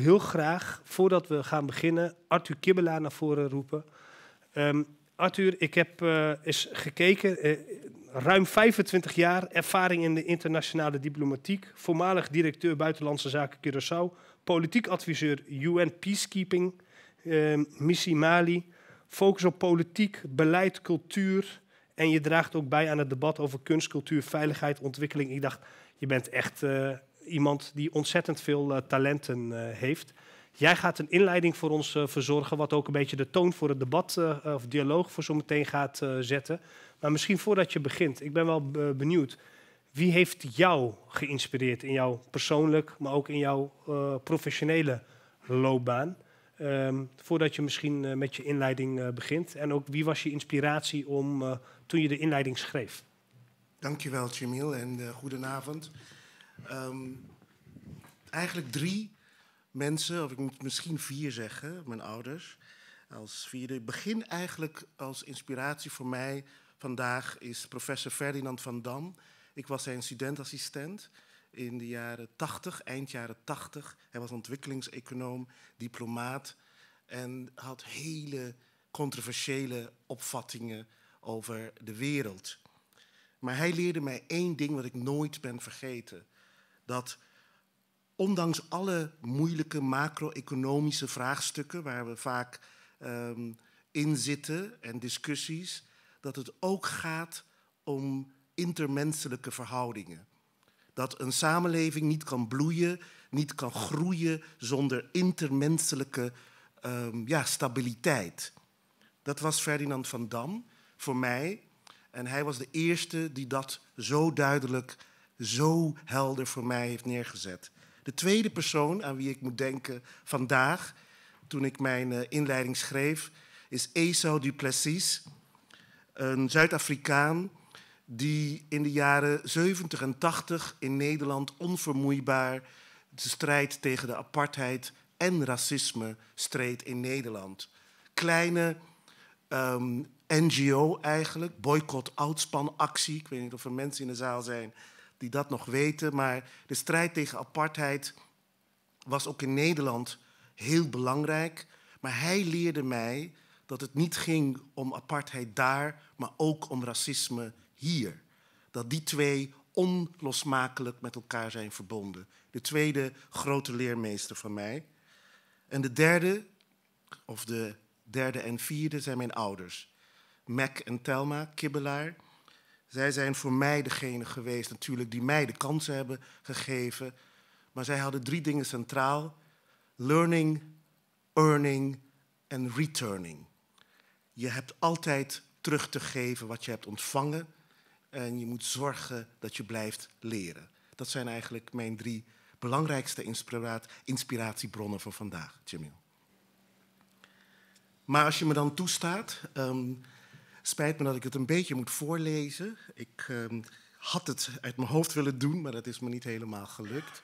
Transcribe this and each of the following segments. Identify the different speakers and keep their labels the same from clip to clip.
Speaker 1: heel graag, voordat we gaan beginnen, Arthur Kibbela naar voren roepen. Ehm, Arthur, ik heb uh, eens gekeken, eh, ruim 25 jaar ervaring in de internationale diplomatiek, voormalig directeur buitenlandse zaken Curaçao, politiek adviseur UN Peacekeeping, ehm, missie Mali, focus op politiek, beleid, cultuur en je draagt ook bij aan het debat over kunst, cultuur, veiligheid, ontwikkeling. Ik dacht, je bent echt... Eh, iemand die ontzettend veel eh, talenten eh, heeft. Jij gaat een inleiding voor ons eh, verzorgen, wat ook een beetje de toon voor het debat of dialoog voor zometeen gaat zetten. Maar misschien voordat je begint, ik ben wel benieuwd. Wie heeft jou geïnspireerd in jouw persoonlijk, maar ook in jouw professionele loopbaan? Ehm, voordat je misschien met je inleiding begint. En ook wie was je inspiratie om toen je de inleiding schreef? Dankjewel, Jamil, en goedenavond. Ehm, eigenlijk drie
Speaker 2: mensen, of ik moet misschien vier zeggen, mijn ouders. Als vierde. begin eigenlijk als inspiratie voor mij vandaag is professor Ferdinand van Dam. Ik was zijn studentassistent in de jaren 80, eind jaren 80. Hij was ontwikkelingseconoom, diplomaat en had hele controversiële opvattingen over de wereld. Maar hij leerde mij één ding wat ik nooit ben vergeten dat ondanks alle moeilijke macro-economische vraagstukken waar we vaak ehm, in zitten en discussies, dat het ook gaat om intermenselijke verhoudingen. Dat een samenleving niet kan bloeien, niet kan groeien zonder intermenselijke ehm, ja, stabiliteit. Dat was Ferdinand van Dam voor mij. En hij was de eerste die dat zo duidelijk zo helder voor mij heeft neergezet. De tweede persoon aan wie ik moet denken vandaag, toen ik mijn eh, inleiding schreef, is Esau Duplessis, een Zuid-Afrikaan die in de jaren 70 en 80 in Nederland onvermoeibaar de strijd tegen de apartheid en racisme streed in Nederland. Kleine ehm, NGO eigenlijk, boycott actie. ik weet niet of er mensen in de zaal zijn die dat nog weten. Maar de strijd tegen apartheid was ook in Nederland heel belangrijk. Maar hij leerde mij dat het niet ging om apartheid daar, maar ook om racisme hier. Dat die twee onlosmakelijk met elkaar zijn verbonden. De tweede grote leermeester van mij. En de derde, of de derde en vierde, zijn mijn ouders. Mac en Thelma Kibbelaar. Zij zijn voor mij degene geweest natuurlijk die mij de kansen hebben gegeven. Maar zij hadden drie dingen centraal. Learning, earning en returning. Je hebt altijd terug te geven wat je hebt ontvangen. En je moet zorgen dat je blijft leren. Dat zijn eigenlijk mijn drie belangrijkste inspiratiebronnen voor vandaag, Jamil. Maar als je me dan toestaat, ehm, Spijt me dat ik het een beetje moet voorlezen. Ik ehm, had het uit mijn hoofd willen doen, maar dat is me niet helemaal gelukt.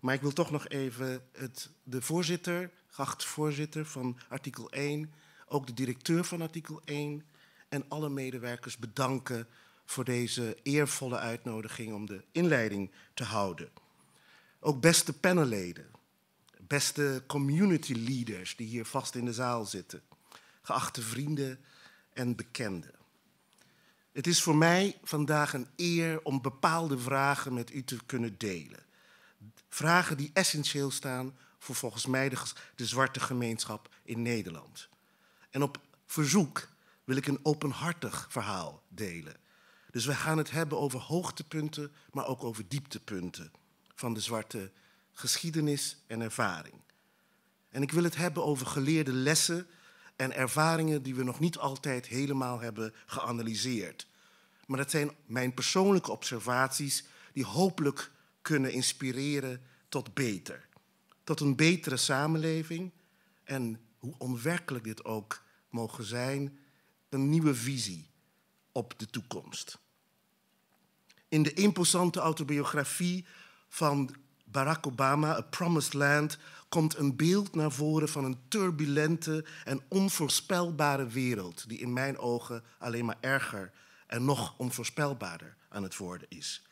Speaker 2: Maar ik wil toch nog even het, de voorzitter, geachte voorzitter van artikel 1, ook de directeur van artikel 1 en alle medewerkers bedanken voor deze eervolle uitnodiging om de inleiding te houden. Ook beste panelleden, beste community leaders die hier vast in de zaal zitten, geachte vrienden en bekende. Het is voor mij vandaag een eer om bepaalde vragen met u te kunnen delen. Vragen die essentieel staan voor volgens mij de zwarte gemeenschap in Nederland. En op verzoek wil ik een openhartig verhaal delen. Dus we gaan het hebben over hoogtepunten, maar ook over dieptepunten van de zwarte geschiedenis en ervaring. En ik wil het hebben over geleerde lessen en ervaringen die we nog niet altijd helemaal hebben geanalyseerd. Maar dat zijn mijn persoonlijke observaties die hopelijk kunnen inspireren tot beter. Tot een betere samenleving en, hoe onwerkelijk dit ook mogen zijn, een nieuwe visie op de toekomst. In de imposante autobiografie van Barack Obama, A Promised Land, komt een beeld naar voren van een turbulente en onvoorspelbare wereld, die in mijn ogen alleen maar erger en nog onvoorspelbaarder aan het worden is.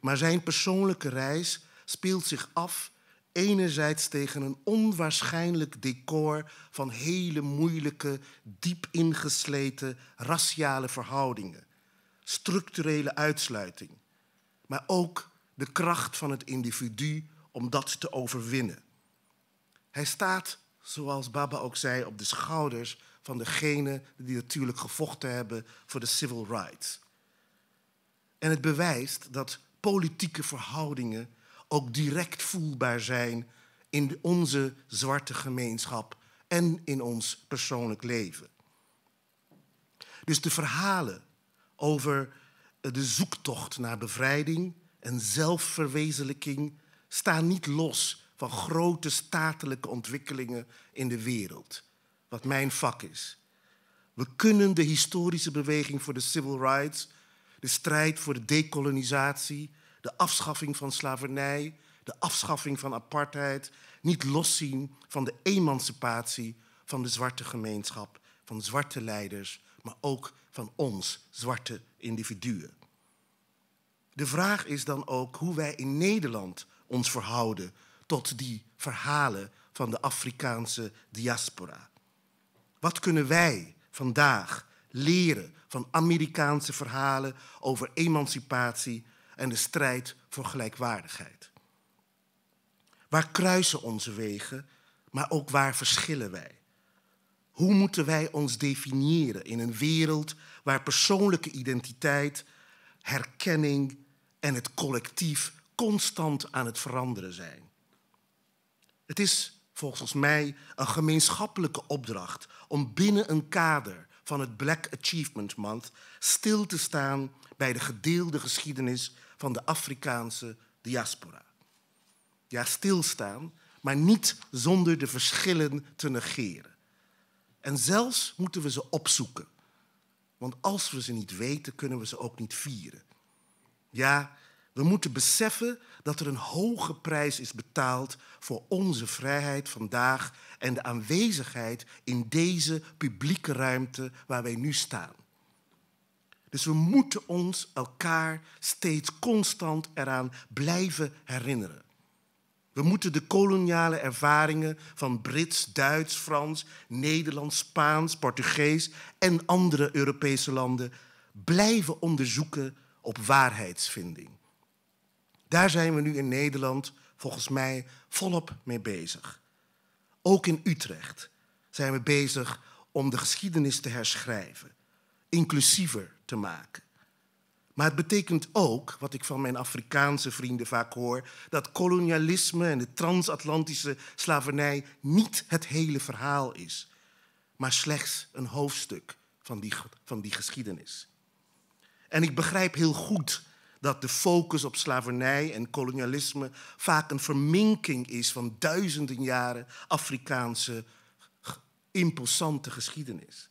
Speaker 2: Maar zijn persoonlijke reis speelt zich af enerzijds tegen een onwaarschijnlijk decor van hele moeilijke, diep ingesleten raciale verhoudingen, structurele uitsluiting, maar ook de kracht van het individu om dat te overwinnen. Hij staat, zoals Baba ook zei, op de schouders van degenen die natuurlijk gevochten hebben voor de civil rights. En het bewijst dat politieke verhoudingen ook direct voelbaar zijn in onze zwarte gemeenschap en in ons persoonlijk leven. Dus de verhalen over de zoektocht naar bevrijding en zelfverwezenlijking staan niet los van grote statelijke ontwikkelingen in de wereld, wat mijn vak is. We kunnen de historische beweging voor de civil rights, de strijd voor de decolonisatie, de afschaffing van slavernij, de afschaffing van apartheid, niet loszien van de emancipatie van de zwarte gemeenschap, van zwarte leiders, maar ook van ons zwarte individuen. De vraag is dan ook hoe wij in Nederland ons verhouden tot die verhalen van de Afrikaanse diaspora. Wat kunnen wij vandaag leren van Amerikaanse verhalen over emancipatie en de strijd voor gelijkwaardigheid? Waar kruisen onze wegen, maar ook waar verschillen wij? Hoe moeten wij ons definiëren in een wereld waar persoonlijke identiteit, herkenning en het collectief constant aan het veranderen zijn. Het is volgens mij een gemeenschappelijke opdracht om binnen een kader van het Black Achievement Month stil te staan bij de gedeelde geschiedenis van de Afrikaanse diaspora. Ja, stilstaan, maar niet zonder de verschillen te negeren. En zelfs moeten we ze opzoeken. Want als we ze niet weten, kunnen we ze ook niet vieren. Ja, we moeten beseffen dat er een hoge prijs is betaald voor onze vrijheid vandaag en de aanwezigheid in deze publieke ruimte waar wij nu staan. Dus we moeten ons elkaar steeds constant eraan blijven herinneren. We moeten de koloniale ervaringen van Brits, Duits, Frans, Nederlands, Spaans, Portugees en andere Europese landen blijven onderzoeken op waarheidsvinding. Daar zijn we nu in Nederland volgens mij volop mee bezig. Ook in Utrecht zijn we bezig om de geschiedenis te herschrijven, inclusiever te maken. Maar het betekent ook, wat ik van mijn Afrikaanse vrienden vaak hoor, dat kolonialisme en de transatlantische slavernij niet het hele verhaal is, maar slechts een hoofdstuk van die, van die geschiedenis. En ik begrijp heel goed dat de focus op slavernij en kolonialisme vaak een verminking is van duizenden jaren Afrikaanse imposante geschiedenis.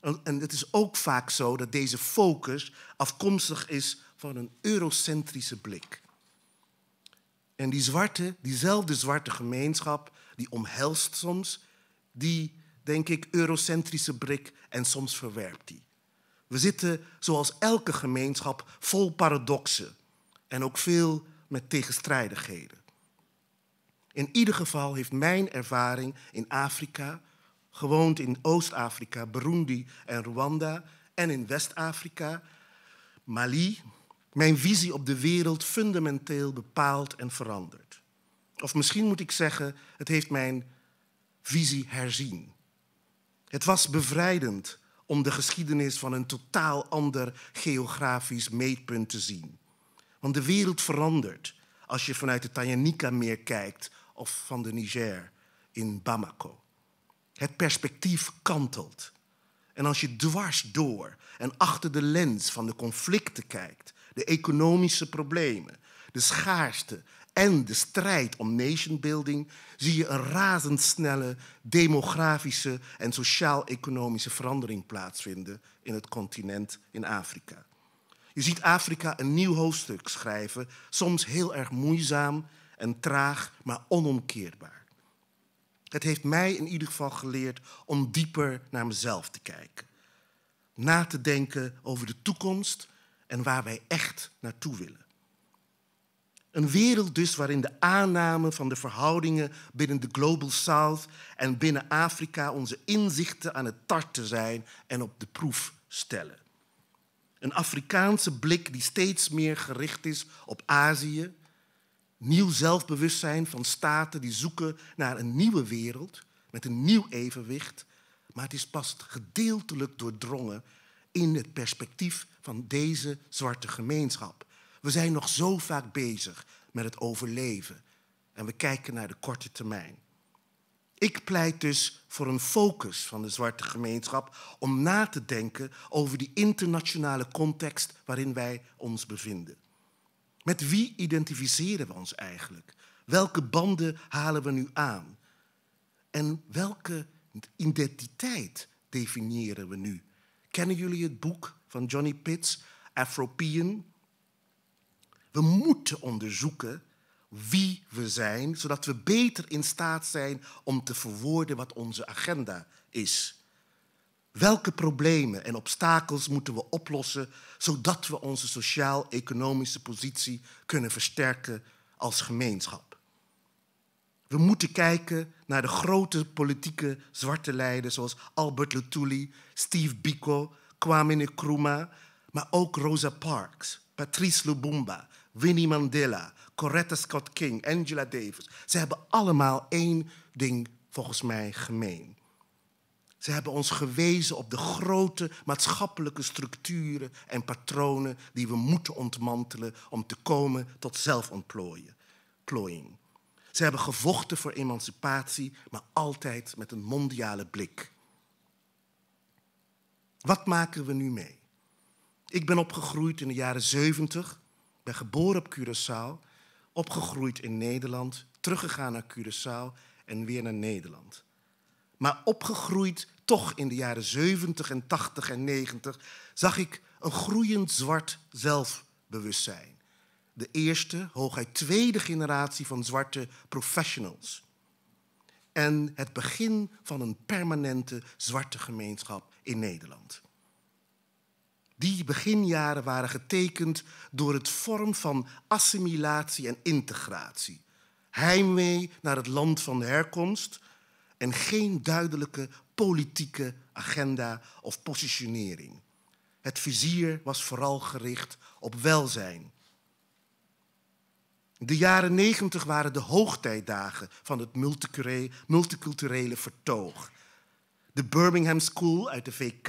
Speaker 2: En het is ook vaak zo dat deze focus afkomstig is van een eurocentrische blik. En die zwarte, diezelfde zwarte gemeenschap, die omhelst soms die, denk ik, eurocentrische blik en soms verwerpt die. We zitten, zoals elke gemeenschap, vol paradoxen en ook veel met tegenstrijdigheden. In ieder geval heeft mijn ervaring in Afrika, gewoond in Oost-Afrika, Burundi en Rwanda en in West-Afrika, Mali, mijn visie op de wereld fundamenteel bepaald en veranderd. Of misschien moet ik zeggen, het heeft mijn visie herzien. Het was bevrijdend om de geschiedenis van een totaal ander geografisch meetpunt te zien. Want de wereld verandert als je vanuit het Tanganyika-meer kijkt of van de Niger in Bamako. Het perspectief kantelt. En als je dwars door en achter de lens van de conflicten kijkt, de economische problemen, de schaarste, en de strijd om nationbuilding zie je een razendsnelle demografische en sociaal-economische verandering plaatsvinden in het continent in Afrika. Je ziet Afrika een nieuw hoofdstuk schrijven, soms heel erg moeizaam en traag, maar onomkeerbaar. Het heeft mij in ieder geval geleerd om dieper naar mezelf te kijken. Na te denken over de toekomst en waar wij echt naartoe willen. Een wereld dus waarin de aanname van de verhoudingen binnen de Global South en binnen Afrika onze inzichten aan het tarten zijn en op de proef stellen. Een Afrikaanse blik die steeds meer gericht is op Azië, nieuw zelfbewustzijn van staten die zoeken naar een nieuwe wereld met een nieuw evenwicht, maar het is pas gedeeltelijk doordrongen in het perspectief van deze zwarte gemeenschap. We zijn nog zo vaak bezig met het overleven en we kijken naar de korte termijn. Ik pleit dus voor een focus van de zwarte gemeenschap om na te denken over die internationale context waarin wij ons bevinden. Met wie identificeren we ons eigenlijk? Welke banden halen we nu aan? En welke identiteit definiëren we nu? Kennen jullie het boek van Johnny Pitts, Afropean? We moeten onderzoeken wie we zijn, zodat we beter in staat zijn om te verwoorden wat onze agenda is. Welke problemen en obstakels moeten we oplossen zodat we onze sociaal-economische positie kunnen versterken als gemeenschap? We moeten kijken naar de grote politieke zwarte leiders zoals Albert Lutuli, Steve Biko, Kwame Nkrumah, maar ook Rosa Parks, Patrice Lumumba, Winnie Mandela, Coretta Scott King, Angela Davis. Ze hebben allemaal één ding volgens mij gemeen. Ze hebben ons gewezen op de grote maatschappelijke structuren en patronen die we moeten ontmantelen om te komen tot zelfontplooiing. Ze hebben gevochten voor emancipatie, maar altijd met een mondiale blik. Wat maken we nu mee? Ik ben opgegroeid in de jaren 70 ben geboren op Curaçao, opgegroeid in Nederland, teruggegaan naar Curaçao en weer naar Nederland. Maar opgegroeid toch in de jaren 70 en 80 en 90 zag ik een groeiend zwart zelfbewustzijn. De eerste, hooguit tweede generatie van zwarte professionals. En het begin van een permanente zwarte gemeenschap in Nederland. Die beginjaren waren getekend door het vorm van assimilatie en integratie, heimwee naar het land van herkomst en geen duidelijke politieke agenda of positionering. Het vizier was vooral gericht op welzijn. De jaren negentig waren de hoogtijdagen van het multiculturele vertoog. De Birmingham School uit de VK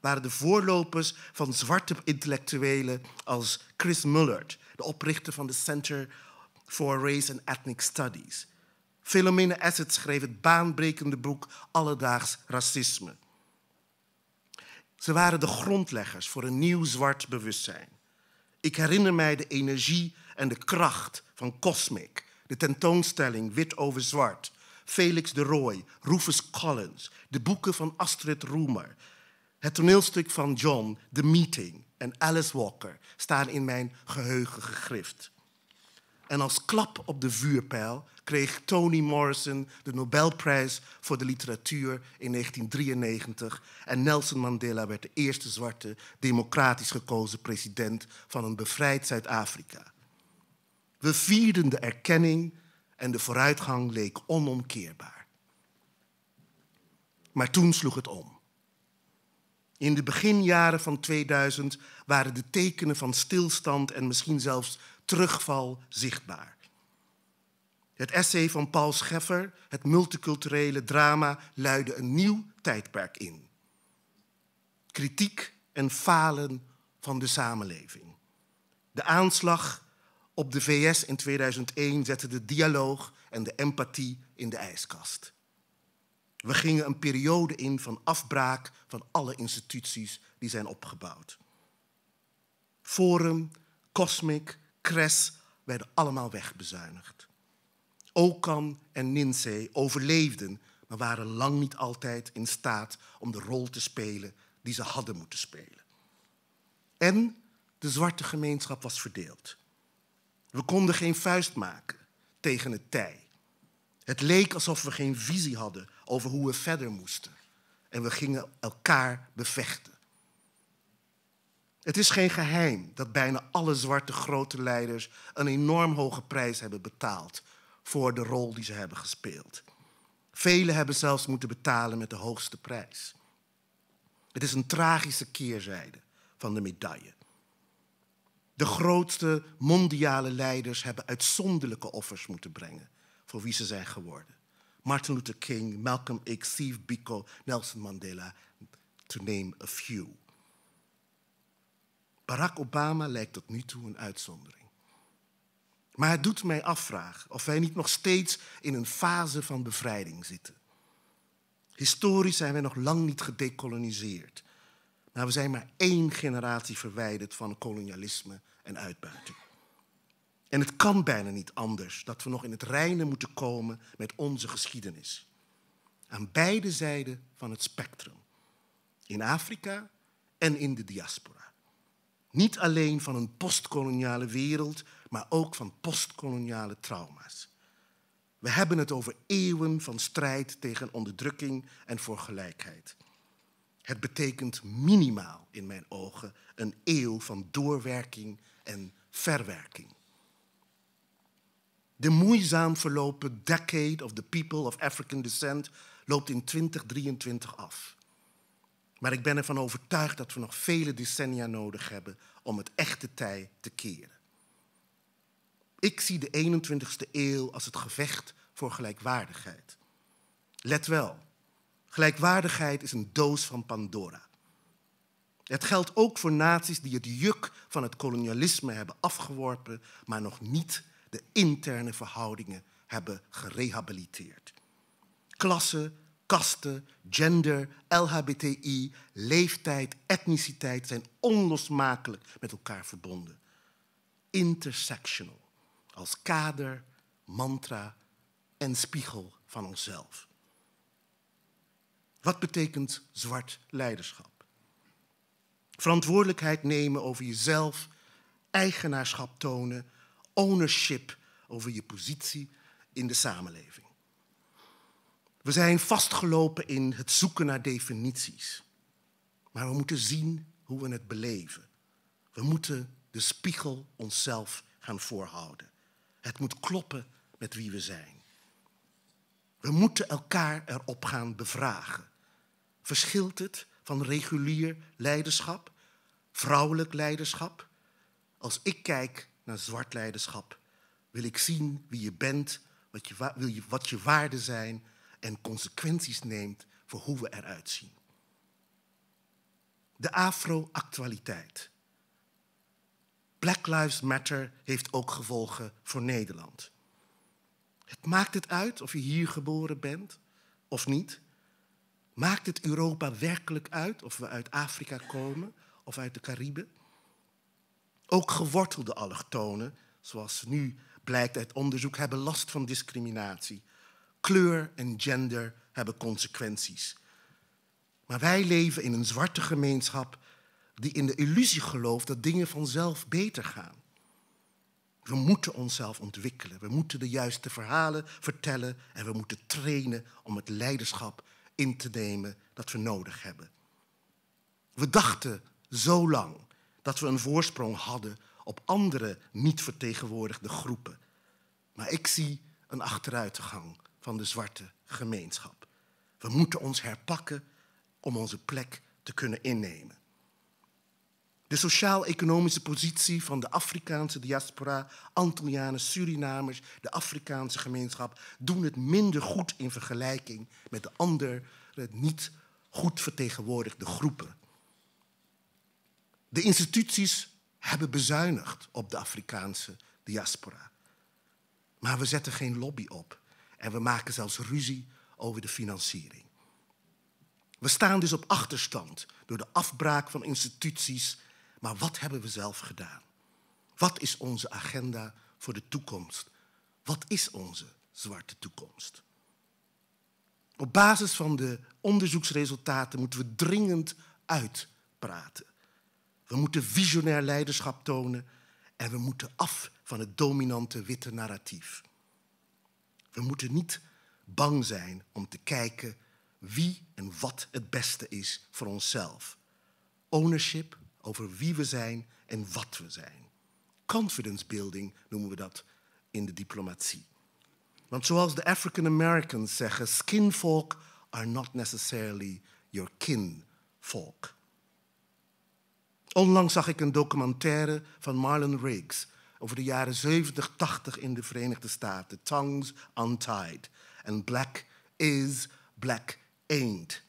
Speaker 2: waren de voorlopers van zwarte intellectuelen als Chris Mullard, de oprichter van de Center for Race and Ethnic Studies. Philomena Asset schreef het baanbrekende boek Alledaags Racisme. Ze waren de grondleggers voor een nieuw zwart bewustzijn. Ik herinner mij de energie en de kracht van Cosmic, de tentoonstelling Wit over Zwart, Felix de Roy, Rufus Collins, de boeken van Astrid Roemer, het toneelstuk van John, The Meeting en Alice Walker staan in mijn geheugen gegrift. En als klap op de vuurpijl kreeg Toni Morrison de Nobelprijs voor de literatuur in 1993 en Nelson Mandela werd de eerste zwarte democratisch gekozen president van een bevrijd Zuid-Afrika. We vierden de erkenning en de vooruitgang leek onomkeerbaar. Maar toen sloeg het om. In de beginjaren van 2000 waren de tekenen van stilstand en misschien zelfs terugval zichtbaar. Het essay van Paul Scheffer, het multiculturele drama, luidde een nieuw tijdperk in. Kritiek en falen van de samenleving. De aanslag op de VS in 2001 zetten de dialoog en de empathie in de ijskast. We gingen een periode in van afbraak van alle instituties die zijn opgebouwd. Forum, Cosmic, Cres werden allemaal wegbezuinigd. Okan en Ninsee overleefden, maar waren lang niet altijd in staat om de rol te spelen die ze hadden moeten spelen. En de zwarte gemeenschap was verdeeld. We konden geen vuist maken tegen het tij. Het leek alsof we geen visie hadden over hoe we verder moesten. En we gingen elkaar bevechten. Het is geen geheim dat bijna alle zwarte grote leiders een enorm hoge prijs hebben betaald voor de rol die ze hebben gespeeld. Velen hebben zelfs moeten betalen met de hoogste prijs. Het is een tragische keerzijde van de medaille. De grootste mondiale leiders hebben uitzonderlijke offers moeten brengen voor wie ze zijn geworden. Martin Luther King, Malcolm X, Steve Biko, Nelson Mandela, to name a few. Barack Obama lijkt tot nu toe een uitzondering. Maar het doet mij afvragen of wij niet nog steeds in een fase van bevrijding zitten. Historisch zijn wij nog lang niet gedecoloniseerd. Nou, we zijn maar één generatie verwijderd van kolonialisme en uitbuiting. En het kan bijna niet anders dat we nog in het reine moeten komen met onze geschiedenis. Aan beide zijden van het spectrum. In Afrika en in de diaspora. Niet alleen van een postkoloniale wereld, maar ook van postkoloniale trauma's. We hebben het over eeuwen van strijd tegen onderdrukking en voor gelijkheid. Het betekent minimaal in mijn ogen een eeuw van doorwerking en verwerking. De moeizaam verlopen Decade of the People of African Descent loopt in 2023 af. Maar ik ben ervan overtuigd dat we nog vele decennia nodig hebben om het echte tij te keren. Ik zie de 21ste eeuw als het gevecht voor gelijkwaardigheid. Let wel, Gelijkwaardigheid is een doos van Pandora. Het geldt ook voor naties die het juk van het kolonialisme hebben afgeworpen, maar nog niet de interne verhoudingen hebben gerehabiliteerd. Klassen, kasten, gender, LHBTI, leeftijd, etniciteit zijn onlosmakelijk met elkaar verbonden. Intersectional, als kader, mantra en spiegel van onszelf. Wat betekent zwart leiderschap? Verantwoordelijkheid nemen over jezelf, eigenaarschap tonen, ownership over je positie in de samenleving. We zijn vastgelopen in het zoeken naar definities. Maar we moeten zien hoe we het beleven. We moeten de spiegel onszelf gaan voorhouden. Het moet kloppen met wie we zijn. We moeten elkaar erop gaan bevragen. Verschilt het van regulier leiderschap, vrouwelijk leiderschap? Als ik kijk naar zwart leiderschap, wil ik zien wie je bent, wat je, wil wat je waarden zijn en consequenties neemt voor hoe we eruit zien. De afro-actualiteit. Black Lives Matter heeft ook gevolgen voor Nederland. Het maakt het uit of je hier geboren bent of niet. Maakt het Europa werkelijk uit of we uit Afrika komen of uit de Cariben? Ook gewortelde allochtonen, zoals nu blijkt uit onderzoek, hebben last van discriminatie. Kleur en gender hebben consequenties. Maar wij leven in een zwarte gemeenschap die in de illusie gelooft dat dingen vanzelf beter gaan. We moeten onszelf ontwikkelen, we moeten de juiste verhalen vertellen en we moeten trainen om het leiderschap in te nemen dat we nodig hebben. We dachten zo lang dat we een voorsprong hadden op andere niet vertegenwoordigde groepen. Maar ik zie een achteruitgang van de zwarte gemeenschap. We moeten ons herpakken om onze plek te kunnen innemen. De sociaal-economische positie van de Afrikaanse diaspora, Antillianen, Surinamers, de Afrikaanse gemeenschap doen het minder goed in vergelijking met de andere niet goed vertegenwoordigde groepen. De instituties hebben bezuinigd op de Afrikaanse diaspora. Maar we zetten geen lobby op en we maken zelfs ruzie over de financiering. We staan dus op achterstand door de afbraak van instituties maar wat hebben we zelf gedaan? Wat is onze agenda voor de toekomst? Wat is onze zwarte toekomst? Op basis van de onderzoeksresultaten moeten we dringend uitpraten. We moeten visionair leiderschap tonen en we moeten af van het dominante witte narratief. We moeten niet bang zijn om te kijken wie en wat het beste is voor onszelf. Ownership over wie we zijn en wat we zijn. Confidence building noemen we dat in de diplomatie. Want zoals de African Americans zeggen, skinfolk are not necessarily your kinfolk. Onlangs zag ik een documentaire van Marlon Riggs over de jaren 70, 80 in de Verenigde Staten. Tongues Untied. and black is black ain't.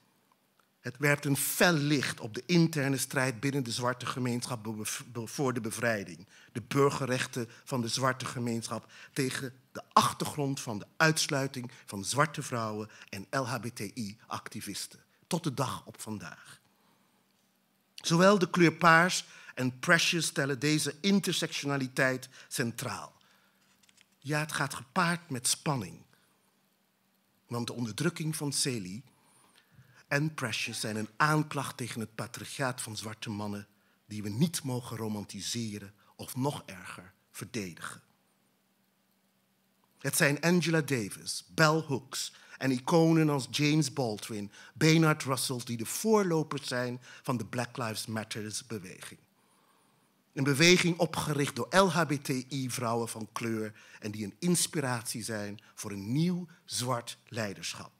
Speaker 2: Het werpt een fel licht op de interne strijd binnen de zwarte gemeenschap voor de bevrijding. De burgerrechten van de zwarte gemeenschap tegen de achtergrond van de uitsluiting van zwarte vrouwen en LHBTI-activisten. Tot de dag op vandaag. Zowel de kleur paars en Precious stellen deze intersectionaliteit centraal. Ja, het gaat gepaard met spanning. Want de onderdrukking van Celie en Precious zijn een aanklacht tegen het patriarchaat van zwarte mannen die we niet mogen romantiseren of nog erger verdedigen. Het zijn Angela Davis, Bell Hooks en iconen als James Baldwin, Bernard Russell die de voorlopers zijn van de Black Lives Matters beweging. Een beweging opgericht door LHBTI-vrouwen van kleur en die een inspiratie zijn voor een nieuw zwart leiderschap.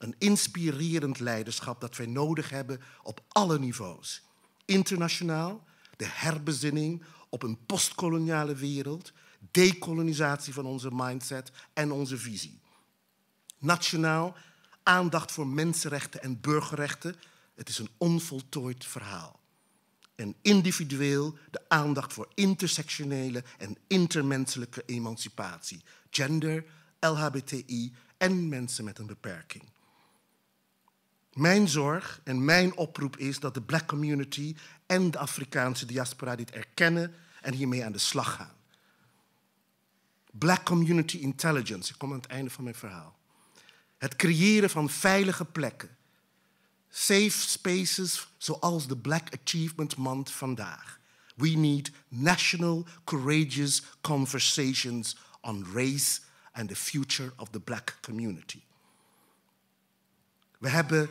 Speaker 2: Een inspirerend leiderschap dat wij nodig hebben op alle niveaus. Internationaal, de herbezinning op een postkoloniale wereld, decolonisatie van onze mindset en onze visie. Nationaal, aandacht voor mensenrechten en burgerrechten. Het is een onvoltooid verhaal. En individueel de aandacht voor intersectionele en intermenselijke emancipatie, gender, LHBTI en mensen met een beperking. Mijn zorg en mijn oproep is dat de black community en de Afrikaanse diaspora dit erkennen en hiermee aan de slag gaan. Black community intelligence, ik kom aan het einde van mijn verhaal. Het creëren van veilige plekken, safe spaces zoals de Black Achievement Month vandaag. We need national courageous conversations on race and the future of the black community. We hebben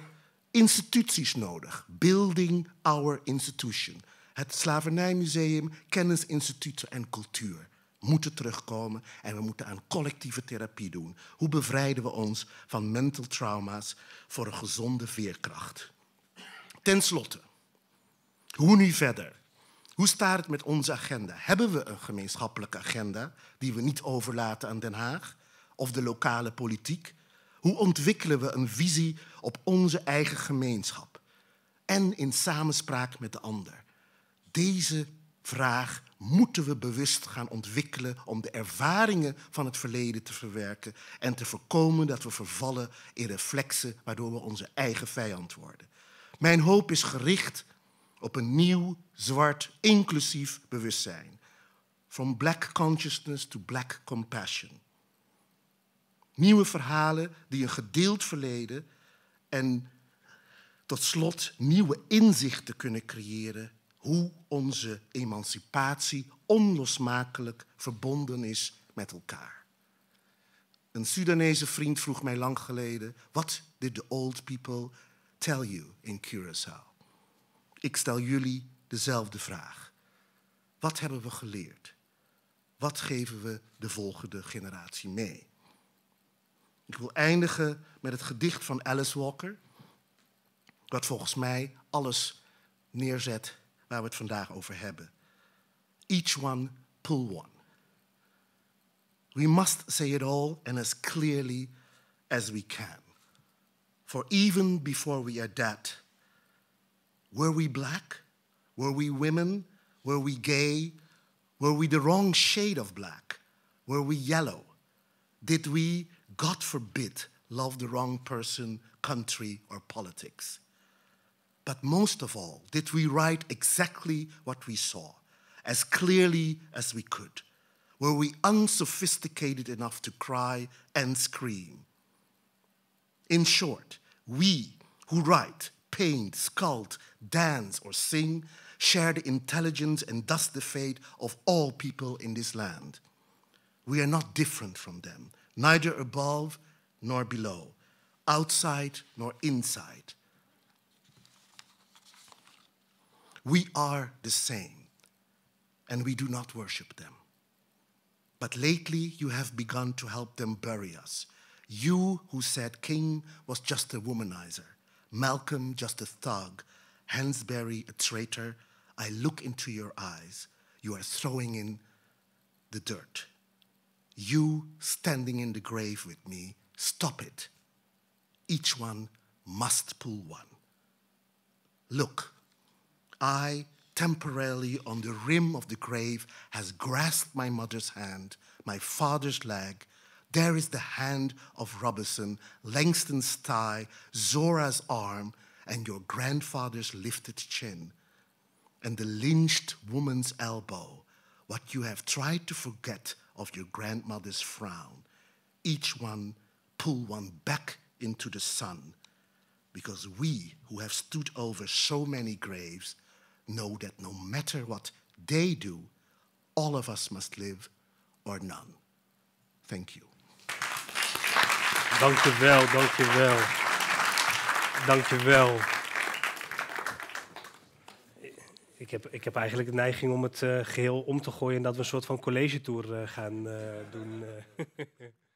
Speaker 2: instituties nodig. Building our institution. Het Slavernijmuseum, kennisinstituten en cultuur moeten terugkomen en we moeten aan collectieve therapie doen. Hoe bevrijden we ons van mental trauma's voor een gezonde veerkracht? Ten slotte, hoe nu verder? Hoe staat het met onze agenda? Hebben we een gemeenschappelijke agenda die we niet overlaten aan Den Haag of de lokale politiek? Hoe ontwikkelen we een visie op onze eigen gemeenschap en in samenspraak met de ander? Deze vraag moeten we bewust gaan ontwikkelen om de ervaringen van het verleden te verwerken en te voorkomen dat we vervallen in reflexen waardoor we onze eigen vijand worden. Mijn hoop is gericht op een nieuw, zwart, inclusief bewustzijn. From black consciousness to black compassion. Nieuwe verhalen die een gedeeld verleden en tot slot nieuwe inzichten kunnen creëren hoe onze emancipatie onlosmakelijk verbonden is met elkaar. Een Sudanese vriend vroeg mij lang geleden: What did the old people tell you in Curaçao? Ik stel jullie dezelfde vraag. Wat hebben we geleerd? Wat geven we de volgende generatie mee? Ik wil eindigen met het gedicht van Alice Walker, dat volgens mij alles neerzet waar we het vandaag over hebben. Each one pull one. We must say it all and as clearly as we can. For even before we are dead. were we black? Were we women? Were we gay? Were we the wrong shade of black? Were we yellow? Did we God forbid, love the wrong person, country, or politics. But most of all, did we write exactly what we saw, as clearly as we could? Were we unsophisticated enough to cry and scream? In short, we who write, paint, sculpt, dance, or sing share the intelligence and thus the fate of all people in this land. We are not different from them neither above nor below, outside nor inside. We are the same, and we do not worship them. But lately you have begun to help them bury us. You who said King was just a womanizer, Malcolm just a thug, Hansberry a traitor. I look into your eyes. You are throwing in the dirt. You standing in the grave with me, stop it. Each one must pull one. Look, I, temporarily on the rim of the grave, has grasped my mother's hand, my father's leg. There is the hand of Robinson, Langston's thigh, Zora's arm, and your grandfather's lifted chin, and the lynched woman's elbow. What you have tried to forget of your grandmother's frown. Each one pull one back into the sun, because we who have stood over so many graves know that no matter what they do, all of us must live or none.
Speaker 1: Thank you. Dank je wel, dank je wel. Dank je wel. ik, heb, ik heb eigenlijk de neiging om het eh, geheel om te gooien en dat we een soort van college tour eh, gaan eh, doen.